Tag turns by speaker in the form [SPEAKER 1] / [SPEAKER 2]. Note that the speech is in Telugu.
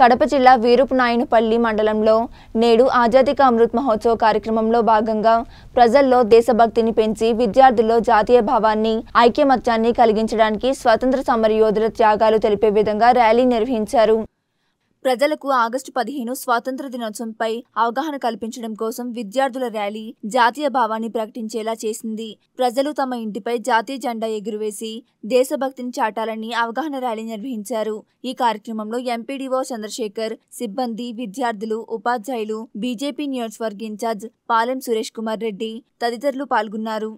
[SPEAKER 1] కడప జిల్లా వీరపునాయనపల్లి మండలంలో నేడు ఆజాదీ కా అమృత్ మహోత్సవ కార్యక్రమంలో భాగంగా ప్రజల్లో దేశభక్తిని పెంచి విద్యార్థుల్లో జాతీయ భావాన్ని ఐక్యమత్యాన్ని కలిగించడానికి స్వతంత్ర సమరయోధుల త్యాగాలు తెలిపే విధంగా ర్యాలీ నిర్వహించారు ప్రజలకు ఆగస్టు పదిహేను స్వాతంత్ర దినోత్సవంపై అవగాహన కల్పించడం కోసం విద్యార్థుల ర్యాలీ జాతీయ భావాన్ని ప్రకటించేలా చేసింది ప్రజలు తమ ఇంటిపై జాతీయ జెండా ఎగురువేసి దేశభక్తిని చాటాలని అవగాహన ర్యాలీ నిర్వహించారు ఈ కార్యక్రమంలో ఎంపీడీఓ చంద్రశేఖర్ సిబ్బంది విద్యార్థులు ఉపాధ్యాయులు బీజేపీ నియోజకవర్గ ఇన్ఛార్జ్ పాలెం సురేష్ కుమార్ రెడ్డి తదితరులు పాల్గొన్నారు